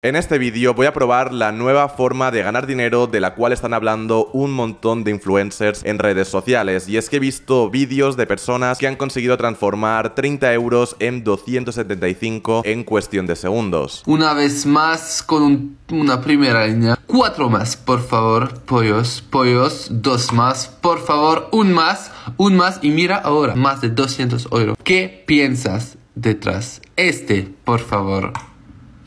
En este vídeo voy a probar la nueva forma de ganar dinero de la cual están hablando un montón de influencers en redes sociales y es que he visto vídeos de personas que han conseguido transformar 30 euros en 275 en cuestión de segundos. Una vez más con una primera línea. Cuatro más, por favor, pollos, pollos, dos más, por favor, un más, un más y mira ahora, más de 200 euros. ¿Qué piensas detrás? Este, por favor.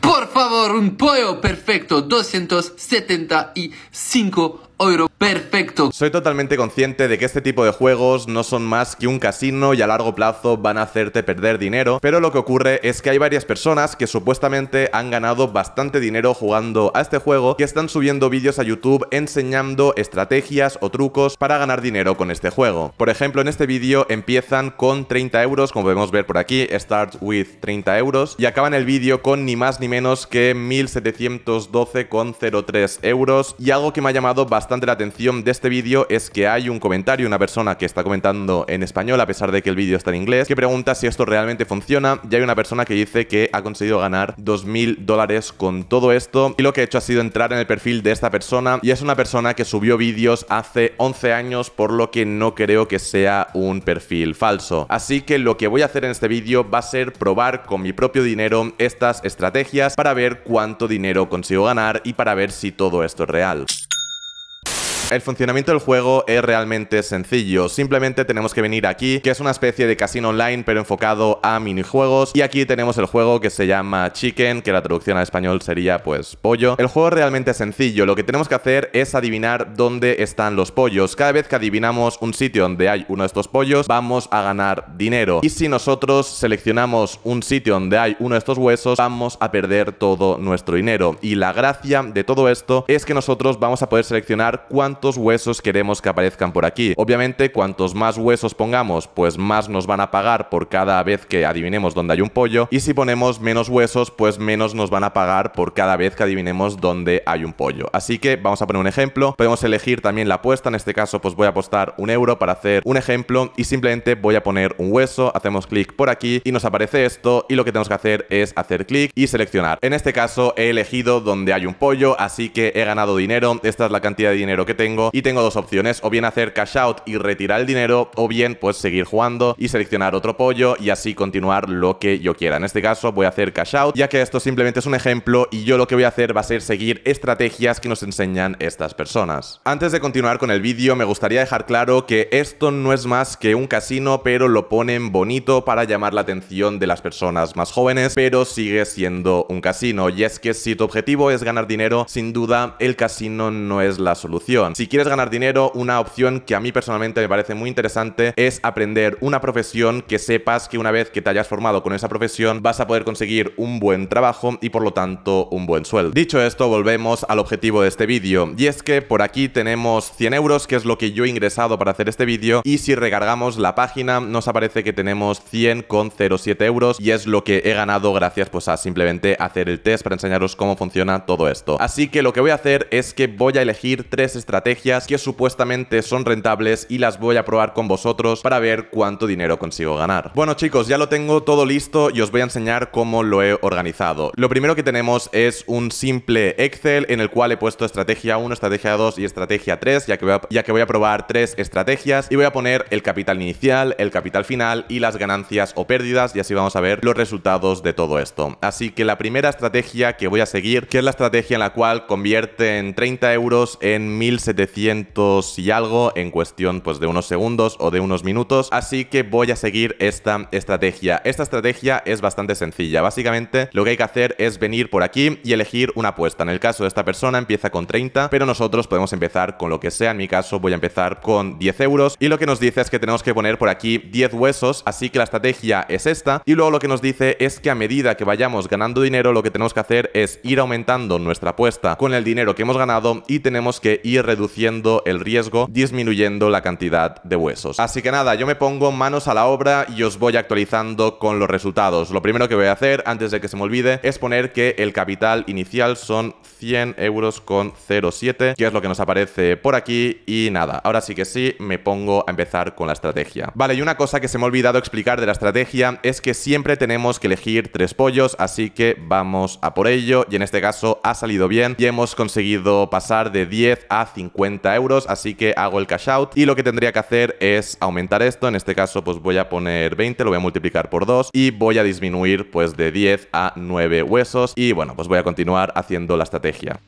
Por favor, un pollo perfecto, 275 euros perfecto. Soy totalmente consciente de que este tipo de juegos no son más que un casino y a largo plazo van a hacerte perder dinero, pero lo que ocurre es que hay varias personas que supuestamente han ganado bastante dinero jugando a este juego que están subiendo vídeos a YouTube enseñando estrategias o trucos para ganar dinero con este juego. Por ejemplo, en este vídeo empiezan con 30 euros, como podemos ver por aquí, start with 30 euros, y acaban el vídeo con ni más ni menos que 1712,03 euros, y algo que me ha llamado bastante la atención de este vídeo es que hay un comentario, una persona que está comentando en español, a pesar de que el vídeo está en inglés, que pregunta si esto realmente funciona. Y hay una persona que dice que ha conseguido ganar 2.000 dólares con todo esto. Y lo que he hecho ha sido entrar en el perfil de esta persona. Y es una persona que subió vídeos hace 11 años, por lo que no creo que sea un perfil falso. Así que lo que voy a hacer en este vídeo va a ser probar con mi propio dinero estas estrategias para ver cuánto dinero consigo ganar y para ver si todo esto es real. El funcionamiento del juego es realmente sencillo, simplemente tenemos que venir aquí, que es una especie de casino online pero enfocado a minijuegos y aquí tenemos el juego que se llama Chicken, que la traducción al español sería pues pollo. El juego es realmente sencillo, lo que tenemos que hacer es adivinar dónde están los pollos. Cada vez que adivinamos un sitio donde hay uno de estos pollos, vamos a ganar dinero. Y si nosotros seleccionamos un sitio donde hay uno de estos huesos, vamos a perder todo nuestro dinero. Y la gracia de todo esto es que nosotros vamos a poder seleccionar cuánto cuántos huesos queremos que aparezcan por aquí. Obviamente, cuantos más huesos pongamos, pues más nos van a pagar por cada vez que adivinemos dónde hay un pollo. Y si ponemos menos huesos, pues menos nos van a pagar por cada vez que adivinemos dónde hay un pollo. Así que vamos a poner un ejemplo. Podemos elegir también la apuesta. En este caso, pues voy a apostar un euro para hacer un ejemplo. Y simplemente voy a poner un hueso. Hacemos clic por aquí y nos aparece esto. Y lo que tenemos que hacer es hacer clic y seleccionar. En este caso, he elegido donde hay un pollo. Así que he ganado dinero. Esta es la cantidad de dinero que tengo y tengo dos opciones, o bien hacer cash out y retirar el dinero, o bien pues seguir jugando y seleccionar otro pollo y así continuar lo que yo quiera. En este caso voy a hacer cash out, ya que esto simplemente es un ejemplo y yo lo que voy a hacer va a ser seguir estrategias que nos enseñan estas personas. Antes de continuar con el vídeo, me gustaría dejar claro que esto no es más que un casino, pero lo ponen bonito para llamar la atención de las personas más jóvenes, pero sigue siendo un casino. Y es que si tu objetivo es ganar dinero, sin duda el casino no es la solución. Si quieres ganar dinero, una opción que a mí personalmente me parece muy interesante es aprender una profesión que sepas que una vez que te hayas formado con esa profesión vas a poder conseguir un buen trabajo y por lo tanto un buen sueldo. Dicho esto, volvemos al objetivo de este vídeo y es que por aquí tenemos 100 euros que es lo que yo he ingresado para hacer este vídeo y si recargamos la página nos aparece que tenemos 100,07 euros y es lo que he ganado gracias pues a simplemente hacer el test para enseñaros cómo funciona todo esto. Así que lo que voy a hacer es que voy a elegir tres estrategias estrategias que supuestamente son rentables y las voy a probar con vosotros para ver cuánto dinero consigo ganar. Bueno chicos, ya lo tengo todo listo y os voy a enseñar cómo lo he organizado. Lo primero que tenemos es un simple Excel en el cual he puesto estrategia 1, estrategia 2 y estrategia 3, ya que voy a, ya que voy a probar tres estrategias y voy a poner el capital inicial, el capital final y las ganancias o pérdidas y así vamos a ver los resultados de todo esto. Así que la primera estrategia que voy a seguir, que es la estrategia en la cual convierten 30 euros en 1.000 700 y algo en cuestión pues de unos segundos o de unos minutos, así que voy a seguir esta estrategia. Esta estrategia es bastante sencilla, básicamente lo que hay que hacer es venir por aquí y elegir una apuesta. En el caso de esta persona empieza con 30, pero nosotros podemos empezar con lo que sea, en mi caso voy a empezar con 10 euros y lo que nos dice es que tenemos que poner por aquí 10 huesos, así que la estrategia es esta y luego lo que nos dice es que a medida que vayamos ganando dinero lo que tenemos que hacer es ir aumentando nuestra apuesta con el dinero que hemos ganado y tenemos que ir reduciendo reduciendo el riesgo, disminuyendo la cantidad de huesos. Así que nada, yo me pongo manos a la obra y os voy actualizando con los resultados. Lo primero que voy a hacer, antes de que se me olvide, es poner que el capital inicial son 100 euros con 0,7, que es lo que nos aparece por aquí. Y nada, ahora sí que sí, me pongo a empezar con la estrategia. Vale, y una cosa que se me ha olvidado explicar de la estrategia es que siempre tenemos que elegir tres pollos, así que vamos a por ello. Y en este caso ha salido bien y hemos conseguido pasar de 10 a 50 50 euros, así que hago el cash out y lo que tendría que hacer es aumentar esto, en este caso pues voy a poner 20, lo voy a multiplicar por 2 y voy a disminuir pues de 10 a 9 huesos y bueno, pues voy a continuar haciendo la estrategia.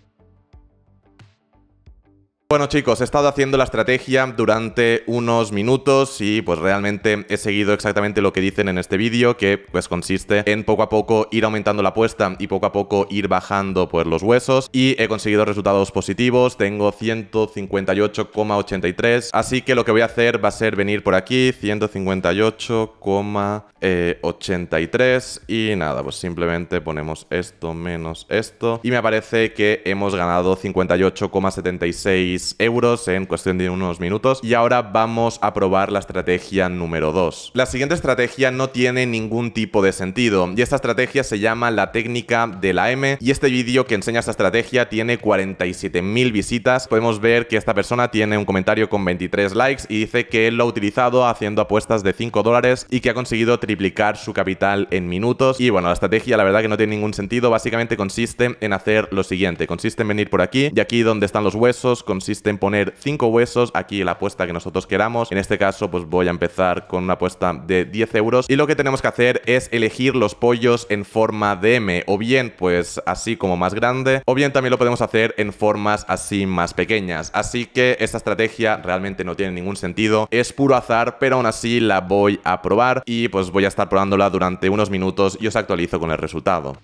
Bueno chicos, he estado haciendo la estrategia durante unos minutos y pues realmente he seguido exactamente lo que dicen en este vídeo, que pues consiste en poco a poco ir aumentando la apuesta y poco a poco ir bajando por los huesos y he conseguido resultados positivos, tengo 158,83, así que lo que voy a hacer va a ser venir por aquí, 158,83 y nada, pues simplemente ponemos esto menos esto y me parece que hemos ganado 58,76 euros en cuestión de unos minutos. Y ahora vamos a probar la estrategia número 2. La siguiente estrategia no tiene ningún tipo de sentido. Y esta estrategia se llama la técnica de la M. Y este vídeo que enseña esta estrategia tiene 47.000 visitas. Podemos ver que esta persona tiene un comentario con 23 likes y dice que él lo ha utilizado haciendo apuestas de 5 dólares y que ha conseguido triplicar su capital en minutos. Y bueno, la estrategia la verdad que no tiene ningún sentido. Básicamente consiste en hacer lo siguiente. Consiste en venir por aquí y aquí donde están los huesos consiste en poner 5 huesos, aquí la apuesta que nosotros queramos. En este caso, pues voy a empezar con una apuesta de 10 euros. Y lo que tenemos que hacer es elegir los pollos en forma de M, o bien pues así como más grande, o bien también lo podemos hacer en formas así más pequeñas. Así que esta estrategia realmente no tiene ningún sentido, es puro azar, pero aún así la voy a probar y pues voy a estar probándola durante unos minutos y os actualizo con el resultado.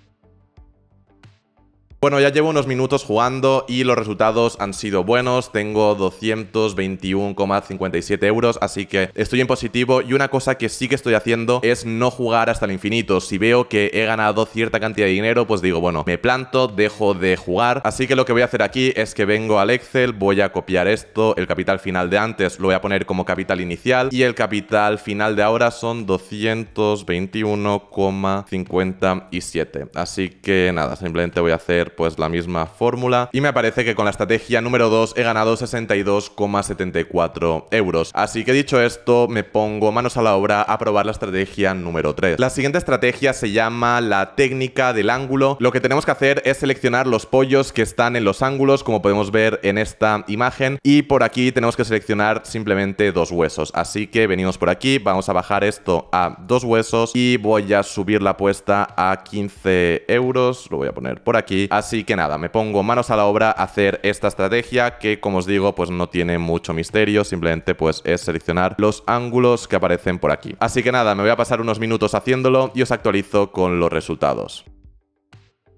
Bueno, ya llevo unos minutos jugando y los resultados han sido buenos. Tengo 221,57 euros, así que estoy en positivo. Y una cosa que sí que estoy haciendo es no jugar hasta el infinito. Si veo que he ganado cierta cantidad de dinero, pues digo, bueno, me planto, dejo de jugar. Así que lo que voy a hacer aquí es que vengo al Excel, voy a copiar esto, el capital final de antes lo voy a poner como capital inicial y el capital final de ahora son 221,57. Así que nada, simplemente voy a hacer pues la misma fórmula y me parece que con la estrategia número 2 he ganado 62,74 euros. Así que dicho esto, me pongo manos a la obra a probar la estrategia número 3. La siguiente estrategia se llama la técnica del ángulo. Lo que tenemos que hacer es seleccionar los pollos que están en los ángulos, como podemos ver en esta imagen, y por aquí tenemos que seleccionar simplemente dos huesos. Así que venimos por aquí, vamos a bajar esto a dos huesos y voy a subir la apuesta a 15 euros, lo voy a poner por aquí, Así que nada, me pongo manos a la obra a hacer esta estrategia que como os digo pues no tiene mucho misterio, simplemente pues es seleccionar los ángulos que aparecen por aquí. Así que nada, me voy a pasar unos minutos haciéndolo y os actualizo con los resultados.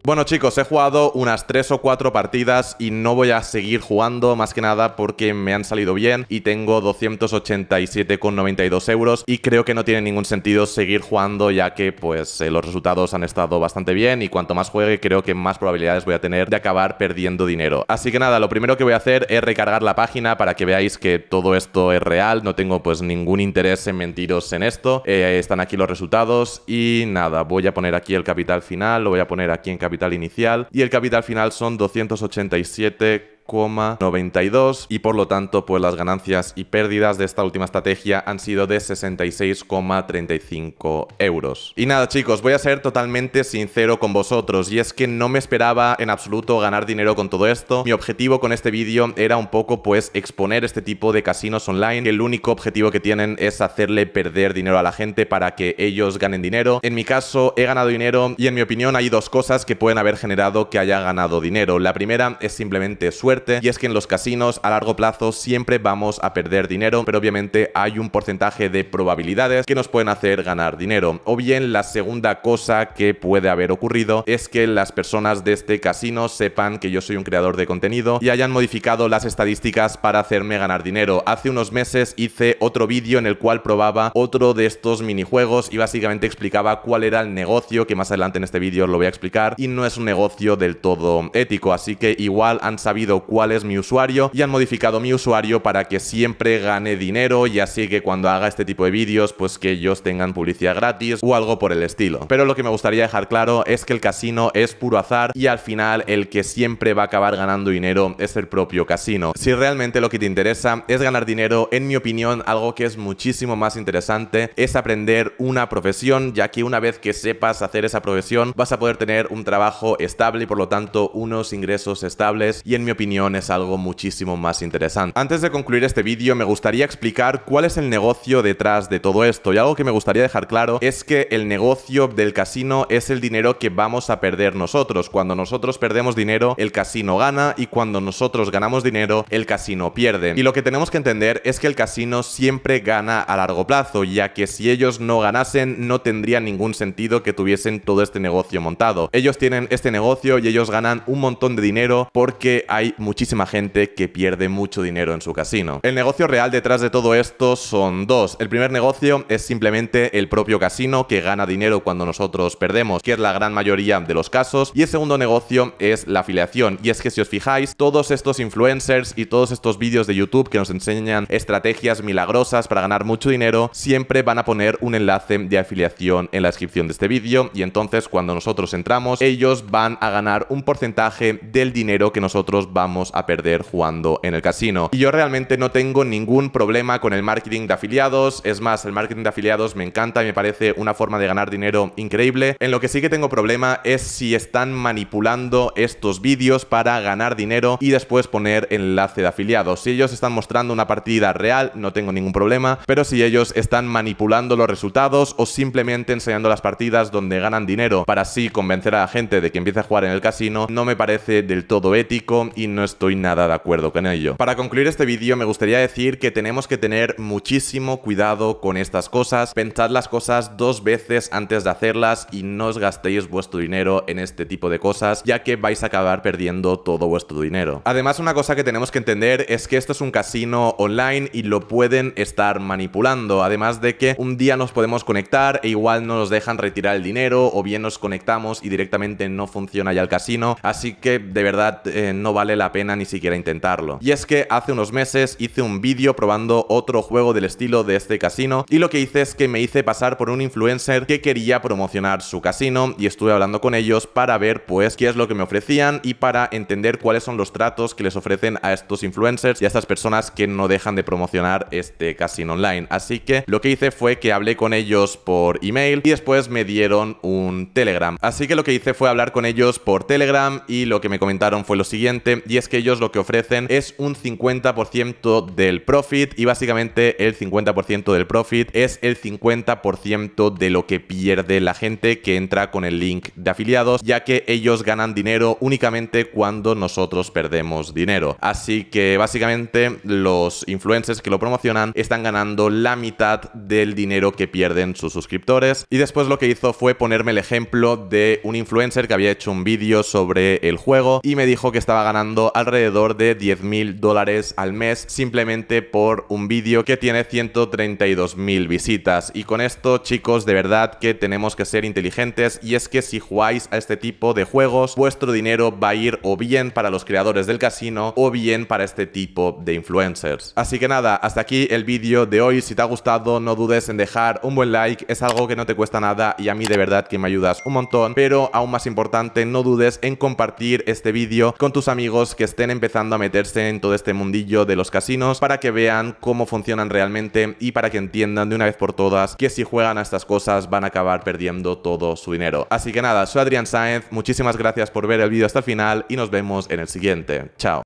Bueno chicos, he jugado unas 3 o 4 partidas y no voy a seguir jugando más que nada porque me han salido bien y tengo 287,92 euros y creo que no tiene ningún sentido seguir jugando ya que pues eh, los resultados han estado bastante bien y cuanto más juegue creo que más probabilidades voy a tener de acabar perdiendo dinero. Así que nada, lo primero que voy a hacer es recargar la página para que veáis que todo esto es real, no tengo pues ningún interés en mentiros en esto. Eh, están aquí los resultados y nada, voy a poner aquí el capital final, lo voy a poner aquí en capital capital inicial y el capital final son 287 92 y por lo tanto pues las ganancias y pérdidas de esta última estrategia han sido de 66,35 euros. Y nada chicos, voy a ser totalmente sincero con vosotros y es que no me esperaba en absoluto ganar dinero con todo esto. Mi objetivo con este vídeo era un poco pues exponer este tipo de casinos online el único objetivo que tienen es hacerle perder dinero a la gente para que ellos ganen dinero. En mi caso he ganado dinero y en mi opinión hay dos cosas que pueden haber generado que haya ganado dinero. La primera es simplemente suerte y es que en los casinos a largo plazo siempre vamos a perder dinero, pero obviamente hay un porcentaje de probabilidades que nos pueden hacer ganar dinero. O bien la segunda cosa que puede haber ocurrido es que las personas de este casino sepan que yo soy un creador de contenido y hayan modificado las estadísticas para hacerme ganar dinero. Hace unos meses hice otro vídeo en el cual probaba otro de estos minijuegos y básicamente explicaba cuál era el negocio, que más adelante en este vídeo lo voy a explicar, y no es un negocio del todo ético, así que igual han sabido cuál es mi usuario y han modificado mi usuario para que siempre gane dinero y así que cuando haga este tipo de vídeos pues que ellos tengan publicidad gratis o algo por el estilo. Pero lo que me gustaría dejar claro es que el casino es puro azar y al final el que siempre va a acabar ganando dinero es el propio casino. Si realmente lo que te interesa es ganar dinero, en mi opinión algo que es muchísimo más interesante es aprender una profesión ya que una vez que sepas hacer esa profesión vas a poder tener un trabajo estable y por lo tanto unos ingresos estables y en mi opinión es algo muchísimo más interesante. Antes de concluir este vídeo me gustaría explicar cuál es el negocio detrás de todo esto y algo que me gustaría dejar claro es que el negocio del casino es el dinero que vamos a perder nosotros. Cuando nosotros perdemos dinero el casino gana y cuando nosotros ganamos dinero el casino pierde. Y lo que tenemos que entender es que el casino siempre gana a largo plazo ya que si ellos no ganasen no tendría ningún sentido que tuviesen todo este negocio montado. Ellos tienen este negocio y ellos ganan un montón de dinero porque hay muchísima gente que pierde mucho dinero en su casino. El negocio real detrás de todo esto son dos. El primer negocio es simplemente el propio casino que gana dinero cuando nosotros perdemos, que es la gran mayoría de los casos. Y el segundo negocio es la afiliación. Y es que si os fijáis, todos estos influencers y todos estos vídeos de YouTube que nos enseñan estrategias milagrosas para ganar mucho dinero, siempre van a poner un enlace de afiliación en la descripción de este vídeo. Y entonces cuando nosotros entramos, ellos van a ganar un porcentaje del dinero que nosotros vamos a perder jugando en el casino. Y yo realmente no tengo ningún problema con el marketing de afiliados, es más, el marketing de afiliados me encanta, y me parece una forma de ganar dinero increíble. En lo que sí que tengo problema es si están manipulando estos vídeos para ganar dinero y después poner enlace de afiliados. Si ellos están mostrando una partida real, no tengo ningún problema, pero si ellos están manipulando los resultados o simplemente enseñando las partidas donde ganan dinero para así convencer a la gente de que empiece a jugar en el casino, no me parece del todo ético y no no estoy nada de acuerdo con ello. Para concluir este vídeo me gustaría decir que tenemos que tener muchísimo cuidado con estas cosas, pensad las cosas dos veces antes de hacerlas y no os gastéis vuestro dinero en este tipo de cosas, ya que vais a acabar perdiendo todo vuestro dinero. Además, una cosa que tenemos que entender es que esto es un casino online y lo pueden estar manipulando, además de que un día nos podemos conectar e igual no nos dejan retirar el dinero o bien nos conectamos y directamente no funciona ya el casino, así que de verdad eh, no vale la pena ni siquiera intentarlo. Y es que hace unos meses hice un vídeo probando otro juego del estilo de este casino y lo que hice es que me hice pasar por un influencer que quería promocionar su casino y estuve hablando con ellos para ver pues qué es lo que me ofrecían y para entender cuáles son los tratos que les ofrecen a estos influencers y a estas personas que no dejan de promocionar este casino online. Así que lo que hice fue que hablé con ellos por email y después me dieron un Telegram. Así que lo que hice fue hablar con ellos por Telegram y lo que me comentaron fue lo siguiente y es que ellos lo que ofrecen es un 50% del profit y básicamente el 50% del profit es el 50% de lo que pierde la gente que entra con el link de afiliados, ya que ellos ganan dinero únicamente cuando nosotros perdemos dinero. Así que básicamente los influencers que lo promocionan están ganando la mitad del dinero que pierden sus suscriptores. Y después lo que hizo fue ponerme el ejemplo de un influencer que había hecho un vídeo sobre el juego y me dijo que estaba ganando alrededor de 10 mil dólares al mes simplemente por un vídeo que tiene 132 mil visitas. Y con esto, chicos, de verdad que tenemos que ser inteligentes y es que si jugáis a este tipo de juegos, vuestro dinero va a ir o bien para los creadores del casino o bien para este tipo de influencers. Así que nada, hasta aquí el vídeo de hoy. Si te ha gustado, no dudes en dejar un buen like, es algo que no te cuesta nada y a mí de verdad que me ayudas un montón. Pero aún más importante, no dudes en compartir este vídeo con tus amigos que estén empezando a meterse en todo este mundillo de los casinos para que vean cómo funcionan realmente y para que entiendan de una vez por todas que si juegan a estas cosas van a acabar perdiendo todo su dinero. Así que nada, soy Adrián Sáenz, muchísimas gracias por ver el vídeo hasta el final y nos vemos en el siguiente. Chao.